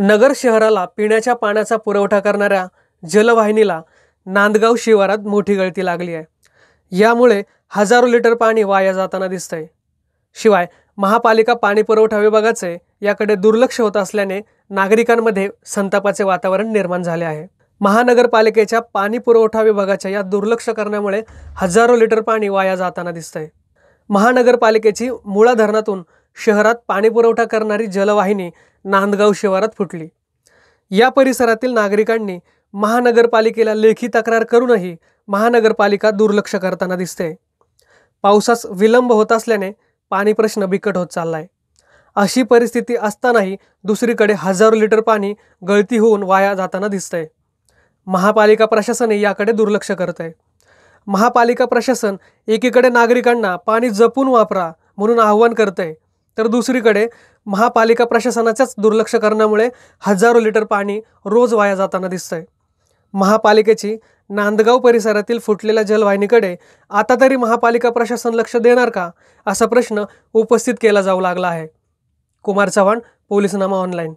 नगर शहराला पिण्याच्या पाण्याचा पुरवठा करणाऱ्या जलवाहिनीला नांदगाव शिवारात मोठी गळती लागली आहे यामुळे हजारो लिटर पाणी वाया जाताना दिसतंय शिवाय महापालिका पाणी पुरवठा विभागाचे याकडे दुर्लक्ष होत असल्याने नागरिकांमध्ये संतापाचे वातावरण निर्माण झाले आहे महानगरपालिकेच्या पाणी पुरवठा विभागाच्या या दुर्लक्ष करण्यामुळे हजारो लिटर पाणी वाया जाताना दिसतंय महानगरपालिकेची मुळा धरणातून शहरात पाणीपुरवठा करणारी जलवाहिनी नांदगाव शिवारात फुटली या परिसरातील नागरिकांनी महानगरपालिकेला लेखी तक्रार करूनही महानगरपालिका दुर्लक्ष करताना दिसते पावसास विलंब होत असल्याने पाणी प्रश्न बिकट होत चाललाय अशी परिस्थिती असतानाही दुसरीकडे हजारो लिटर पाणी गळती होऊन वाया जाताना दिसतंय महापालिका प्रशासनही याकडे दुर्लक्ष करत आहे महापालिका प्रशासन एकीकडे नागरिकांना पाणी जपून वापरा म्हणून आवाहन करत आहे तर दुसरीकडे महापालिका प्रशासनाच्याच दुर्लक्ष करण्यामुळे हजारो लिटर पाणी रोज वाया जाताना दिसतंय महापालिकेची नांदगाव परिसरातील फुटलेल्या जलवाहिनीकडे आता तरी महापालिका प्रशासन लक्ष देणार का असा प्रश्न उपस्थित केला जाऊ लागला आहे कुमार चव्हाण पोलिसनामा ऑनलाईन